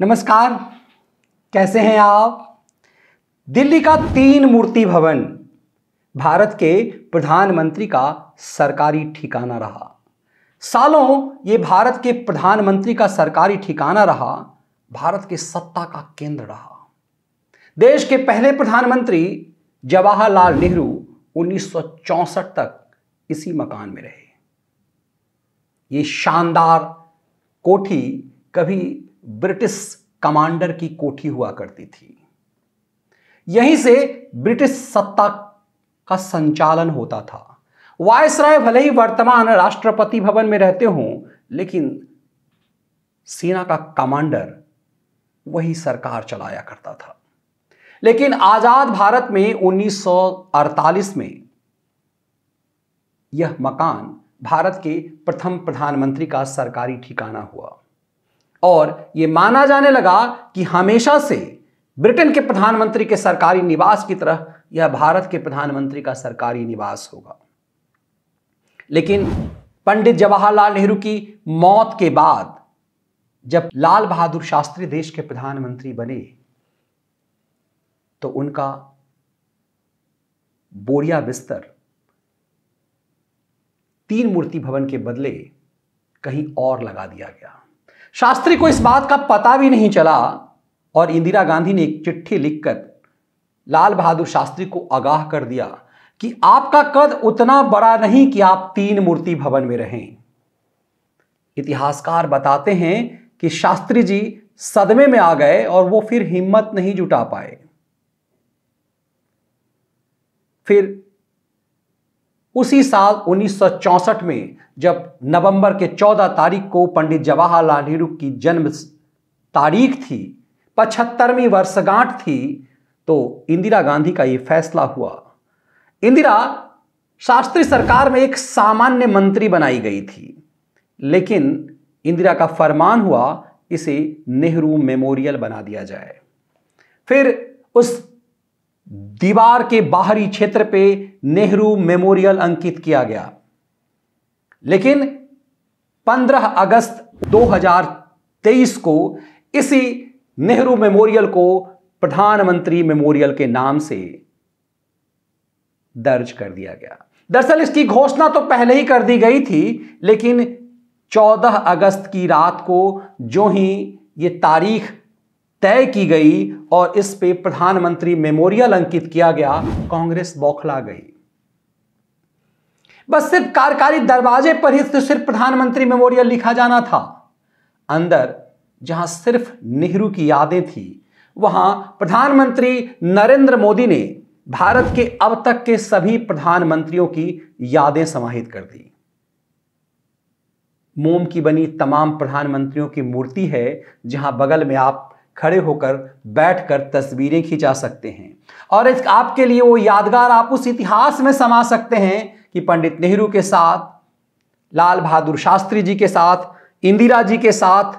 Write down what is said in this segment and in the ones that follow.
नमस्कार कैसे हैं आप दिल्ली का तीन मूर्ति भवन भारत के प्रधानमंत्री का सरकारी ठिकाना रहा सालों ये भारत के प्रधानमंत्री का सरकारी ठिकाना रहा भारत के सत्ता का केंद्र रहा देश के पहले प्रधानमंत्री जवाहरलाल नेहरू 1964 तक इसी मकान में रहे ये शानदार कोठी कभी ब्रिटिश कमांडर की कोठी हुआ करती थी यहीं से ब्रिटिश सत्ता का संचालन होता था वायसराय भले ही वर्तमान राष्ट्रपति भवन में रहते हों लेकिन सेना का कमांडर वही सरकार चलाया करता था लेकिन आजाद भारत में 1948 में यह मकान भारत के प्रथम प्रधानमंत्री का सरकारी ठिकाना हुआ और ये माना जाने लगा कि हमेशा से ब्रिटेन के प्रधानमंत्री के सरकारी निवास की तरह यह भारत के प्रधानमंत्री का सरकारी निवास होगा लेकिन पंडित जवाहरलाल नेहरू की मौत के बाद जब लाल बहादुर शास्त्री देश के प्रधानमंत्री बने तो उनका बोरिया बिस्तर तीन मूर्ति भवन के बदले कहीं और लगा दिया गया शास्त्री को इस बात का पता भी नहीं चला और इंदिरा गांधी ने एक चिट्ठी लिखकर लाल बहादुर शास्त्री को आगाह कर दिया कि आपका कद उतना बड़ा नहीं कि आप तीन मूर्ति भवन में रहें इतिहासकार बताते हैं कि शास्त्री जी सदमे में आ गए और वो फिर हिम्मत नहीं जुटा पाए फिर उसी साल 1964 में जब नवंबर के 14 तारीख को पंडित जवाहरलाल नेहरू की जन्म तारीख थी पचहत्तरवीं वर्षगांठ थी तो इंदिरा गांधी का ये फैसला हुआ इंदिरा शास्त्री सरकार में एक सामान्य मंत्री बनाई गई थी लेकिन इंदिरा का फरमान हुआ इसे नेहरू मेमोरियल बना दिया जाए फिर उस दीवार के बाहरी क्षेत्र पे नेहरू मेमोरियल अंकित किया गया लेकिन 15 अगस्त 2023 को इसी नेहरू मेमोरियल को प्रधानमंत्री मेमोरियल के नाम से दर्ज कर दिया गया दरअसल इसकी घोषणा तो पहले ही कर दी गई थी लेकिन 14 अगस्त की रात को जो ही ये तारीख तय की गई और इस पे प्रधानमंत्री मेमोरियल अंकित किया गया कांग्रेस बौखला गई बस सिर्फ कार्यकारी दरवाजे पर ही तो सिर्फ प्रधानमंत्री मेमोरियल लिखा जाना था अंदर जहां सिर्फ नेहरू की यादें थी वहां प्रधानमंत्री नरेंद्र मोदी ने भारत के अब तक के सभी प्रधानमंत्रियों की यादें समाहित कर दी मोम की बनी तमाम प्रधानमंत्रियों की मूर्ति है जहां बगल में आप खड़े होकर बैठकर तस्वीरें खिंचा सकते हैं और इस आपके लिए वो यादगार आप उस इतिहास में समा सकते हैं कि पंडित नेहरू के साथ लाल बहादुर शास्त्री जी के साथ इंदिरा जी के साथ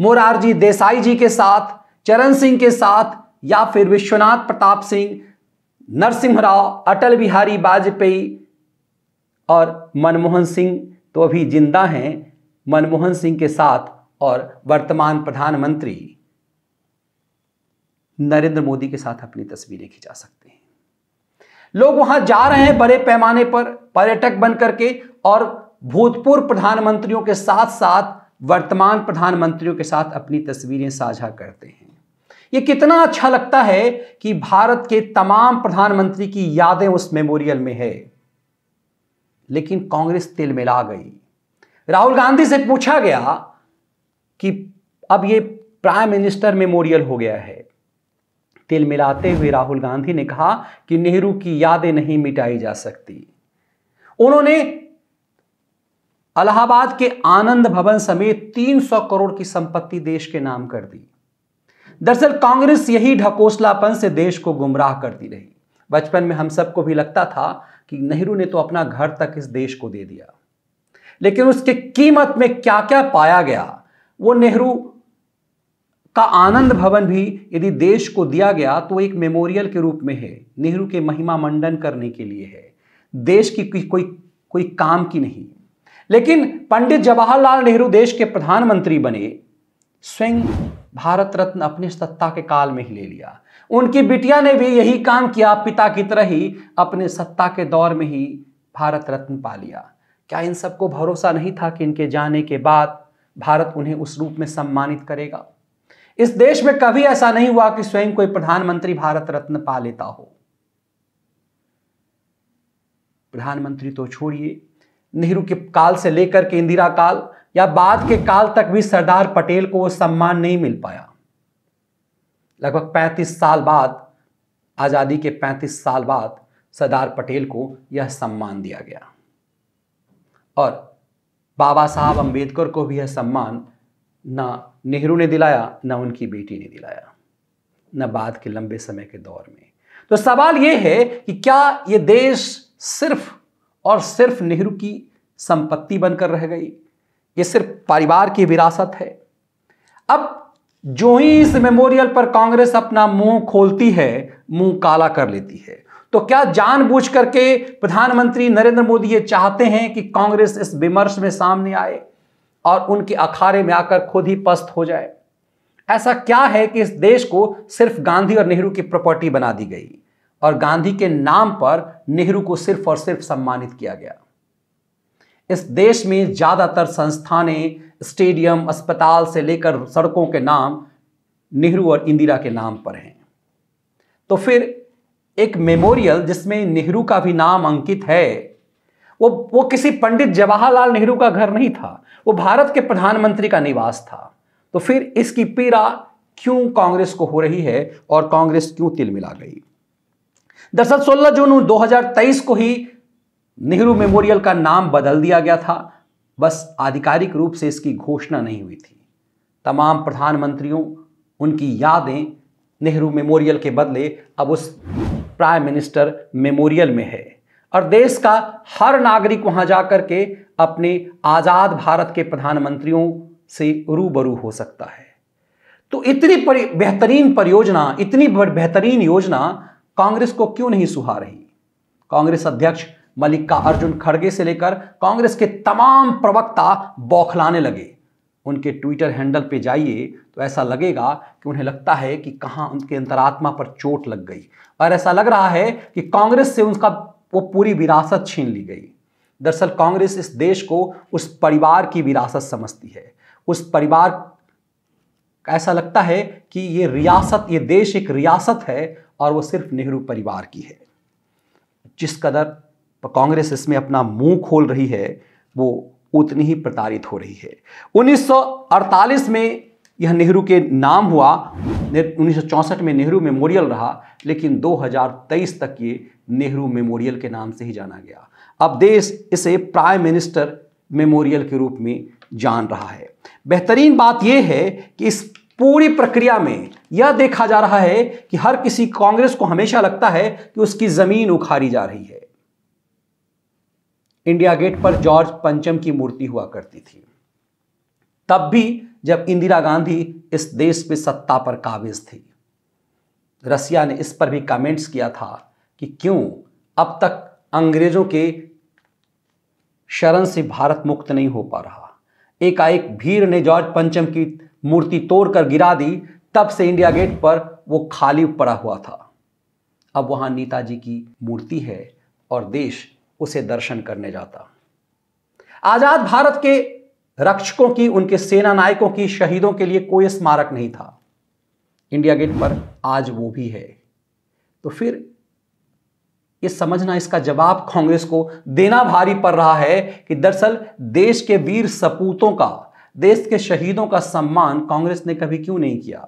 मोरारजी देसाई जी के साथ चरण सिंह के साथ या फिर विश्वनाथ प्रताप सिंह नरसिंह राव अटल बिहारी वाजपेयी और मनमोहन सिंह तो अभी जिंदा हैं मनमोहन सिंह के साथ और वर्तमान प्रधानमंत्री नरेंद्र मोदी के साथ अपनी तस्वीरें खिंचा सकते हैं लोग वहां जा रहे हैं बड़े पैमाने पर पर्यटक बन करके और भूतपूर्व प्रधानमंत्रियों के साथ साथ वर्तमान प्रधानमंत्रियों के साथ अपनी तस्वीरें साझा करते हैं ये कितना अच्छा लगता है कि भारत के तमाम प्रधानमंत्री की यादें उस मेमोरियल में है लेकिन कांग्रेस तिल मिला गई राहुल गांधी से पूछा गया कि अब ये प्राइम मिनिस्टर मेमोरियल हो गया है तिल मिलाते हुए राहुल गांधी ने कहा कि नेहरू की यादें नहीं मिटाई जा सकती उन्होंने अलाहाबाद के आनंद भवन समेत 300 करोड़ की संपत्ति देश के नाम कर दी दरअसल कांग्रेस यही ढकोसलापन से देश को गुमराह करती रही बचपन में हम सबको भी लगता था कि नेहरू ने तो अपना घर तक इस देश को दे दिया लेकिन उसके कीमत में क्या क्या पाया गया वो नेहरू का आनंद भवन भी यदि देश को दिया गया तो एक मेमोरियल के रूप में है नेहरू के महिमा मंडन करने के लिए है देश की कोई कोई काम की नहीं लेकिन पंडित जवाहरलाल नेहरू देश के प्रधानमंत्री बने स्वयं भारत रत्न अपने सत्ता के काल में ही ले लिया उनकी बिटिया ने भी यही काम किया पिता की तरह ही अपने सत्ता के दौर में ही भारत रत्न पा लिया क्या इन सबको भरोसा नहीं था कि इनके जाने के बाद भारत उन्हें उस रूप में सम्मानित करेगा इस देश में कभी ऐसा नहीं हुआ कि स्वयं कोई प्रधानमंत्री भारत रत्न पा लेता हो प्रधानमंत्री तो छोड़िए नेहरू के काल से लेकर के इंदिरा काल या बाद के काल तक भी सरदार पटेल को वो सम्मान नहीं मिल पाया लगभग 35 साल बाद आज़ादी के 35 साल बाद सरदार पटेल को यह सम्मान दिया गया और बाबा साहब अंबेडकर को भी यह सम्मान ना नेहरू ने दिलाया ना उनकी बेटी ने दिलाया न बाद के लंबे समय के दौर में तो सवाल यह है कि क्या ये देश सिर्फ और सिर्फ नेहरू की संपत्ति बनकर रह गई ये सिर्फ परिवार की विरासत है अब जो ही इस मेमोरियल पर कांग्रेस अपना मुंह खोलती है मुंह काला कर लेती है तो क्या जानबूझ करके प्रधानमंत्री नरेंद्र मोदी ये चाहते हैं कि कांग्रेस इस विमर्श में सामने आए और उनके अखाड़े में आकर खुद ही पस्त हो जाए ऐसा क्या है कि इस देश को सिर्फ गांधी और नेहरू की प्रॉपर्टी बना दी गई और गांधी के नाम पर नेहरू को सिर्फ और सिर्फ सम्मानित किया गया इस देश में ज़्यादातर संस्थाने स्टेडियम अस्पताल से लेकर सड़कों के नाम नेहरू और इंदिरा के नाम पर हैं तो फिर एक मेमोरियल जिसमें नेहरू का भी नाम अंकित है वो वो किसी पंडित जवाहरलाल नेहरू का घर नहीं था वो भारत के प्रधानमंत्री का निवास था तो फिर इसकी पीड़ा क्यों कांग्रेस को हो रही है और कांग्रेस क्यों तिल मिला गई दरअसल सोलह जून 2023 को ही नेहरू मेमोरियल का नाम बदल दिया गया था बस आधिकारिक रूप से इसकी घोषणा नहीं हुई थी तमाम प्रधानमंत्रियों उनकी यादें नेहरू मेमोरियल के बदले अब उस प्राइम मिनिस्टर मेमोरियल में है और देश का हर नागरिक वहां जाकर के अपने आज़ाद भारत के प्रधानमंत्रियों से रूबरू हो सकता है तो इतनी बेहतरीन परियोजना इतनी बेहतरीन योजना कांग्रेस को क्यों नहीं सुहा रही कांग्रेस अध्यक्ष मलिक का अर्जुन खड़गे से लेकर कांग्रेस के तमाम प्रवक्ता बौखलाने लगे उनके ट्विटर हैंडल पे जाइए तो ऐसा लगेगा कि उन्हें लगता है कि कहां उनके अंतरात्मा पर चोट लग गई और ऐसा लग रहा है कि कांग्रेस से उनका वो पूरी विरासत छीन ली गई दरअसल कांग्रेस इस देश को उस परिवार की विरासत समझती है उस परिवार ऐसा लगता है कि ये रियासत ये देश एक रियासत है और वो सिर्फ नेहरू परिवार की है जिस कदर कांग्रेस इसमें अपना मुंह खोल रही है वो उतनी ही प्रताड़ित हो रही है 1948 में यह नेहरू के नाम हुआ उन्नीस में नेहरू मेमोरियल रहा लेकिन 2023 तक ये नेहरू मेमोरियल के नाम से ही जाना गया अब देश इसे प्राइम मिनिस्टर मेमोरियल के रूप में जान रहा है बेहतरीन बात यह है कि इस पूरी प्रक्रिया में यह देखा जा रहा है कि हर किसी कांग्रेस को हमेशा लगता है कि उसकी जमीन उखाड़ी जा रही है इंडिया गेट पर जॉर्ज पंचम की मूर्ति हुआ करती थी तब भी जब इंदिरा गांधी इस देश पे सत्ता पर काबिज थी रसिया ने इस पर भी कमेंट्स किया था कि क्यों अब तक अंग्रेजों के शरण से भारत मुक्त नहीं हो पा रहा एकाएक भीड़ ने जॉर्ज पंचम की मूर्ति तोड़कर गिरा दी तब से इंडिया गेट पर वो खाली पड़ा हुआ था अब वहां नेताजी की मूर्ति है और देश उसे दर्शन करने जाता आज़ाद भारत के रक्षकों की उनके सेना नायकों की शहीदों के लिए कोई स्मारक नहीं था इंडिया गेट पर आज वो भी है तो फिर ये समझना इसका जवाब कांग्रेस को देना भारी पड़ रहा है कि दरअसल देश के वीर सपूतों का देश के शहीदों का सम्मान कांग्रेस ने कभी क्यों नहीं किया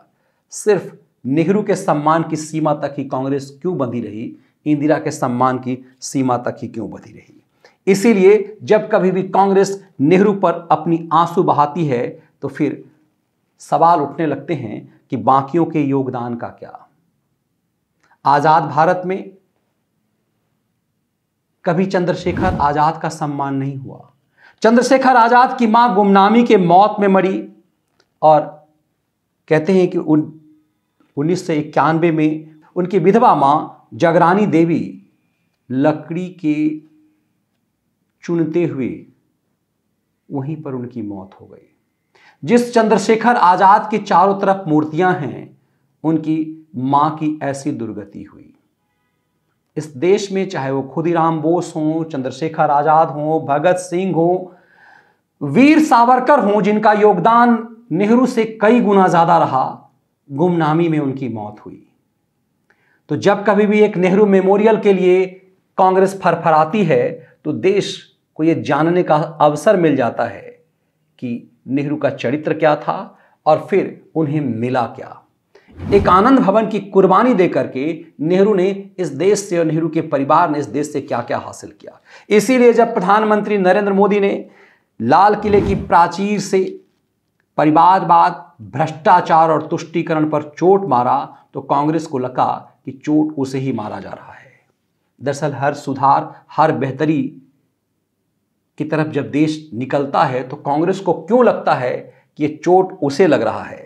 सिर्फ नेहरू के सम्मान की सीमा तक ही कांग्रेस क्यों बंधी रही इंदिरा के सम्मान की सीमा तक ही क्यों बंधी रही इसीलिए जब कभी भी कांग्रेस नेहरू पर अपनी आंसू बहाती है तो फिर सवाल उठने लगते हैं कि बाकियों के योगदान का क्या आज़ाद भारत में कभी चंद्रशेखर आज़ाद का सम्मान नहीं हुआ चंद्रशेखर आज़ाद की मां गुमनामी के मौत में मरी और कहते हैं कि उन उन्नीस सौ इक्यानवे में उनकी विधवा मां जगरानी देवी लकड़ी के चुनते हुए वहीं पर उनकी मौत हो गई जिस चंद्रशेखर आजाद के चारों तरफ मूर्तियां हैं उनकी मां की ऐसी दुर्गति हुई इस देश में चाहे वो खुदीराम बोस हों चंद्रशेखर आजाद हों भगत सिंह हों वीर सावरकर हों जिनका योगदान नेहरू से कई गुना ज्यादा रहा गुमनामी में उनकी मौत हुई तो जब कभी भी एक नेहरू मेमोरियल के लिए कांग्रेस फरफराती है तो देश को ये जानने का अवसर मिल जाता है कि नेहरू का चरित्र क्या था और फिर उन्हें मिला क्या एक आनंद भवन की कुर्बानी देकर के नेहरू ने इस देश से और नेहरू के परिवार ने इस देश से क्या क्या हासिल किया इसीलिए जब प्रधानमंत्री नरेंद्र मोदी ने लाल किले की प्राचीर से परिवारवाद भ्रष्टाचार और तुष्टीकरण पर चोट मारा तो कांग्रेस को लगा कि चोट उसे ही मारा जा रहा है दरअसल हर सुधार हर बेहतरी की तरफ जब देश निकलता है तो कांग्रेस को क्यों लगता है कि ये चोट उसे लग रहा है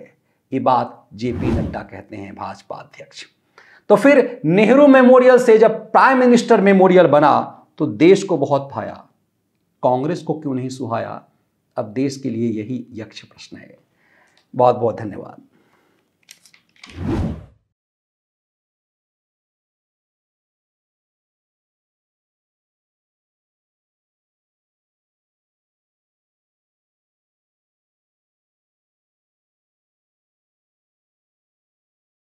ये बात जेपी नड्डा कहते हैं भाजपा अध्यक्ष तो फिर नेहरू मेमोरियल से जब प्राइम मिनिस्टर मेमोरियल बना तो देश को बहुत भाया कांग्रेस को क्यों नहीं सुहाया अब देश के लिए यही यक्ष प्रश्न है बहुत बहुत धन्यवाद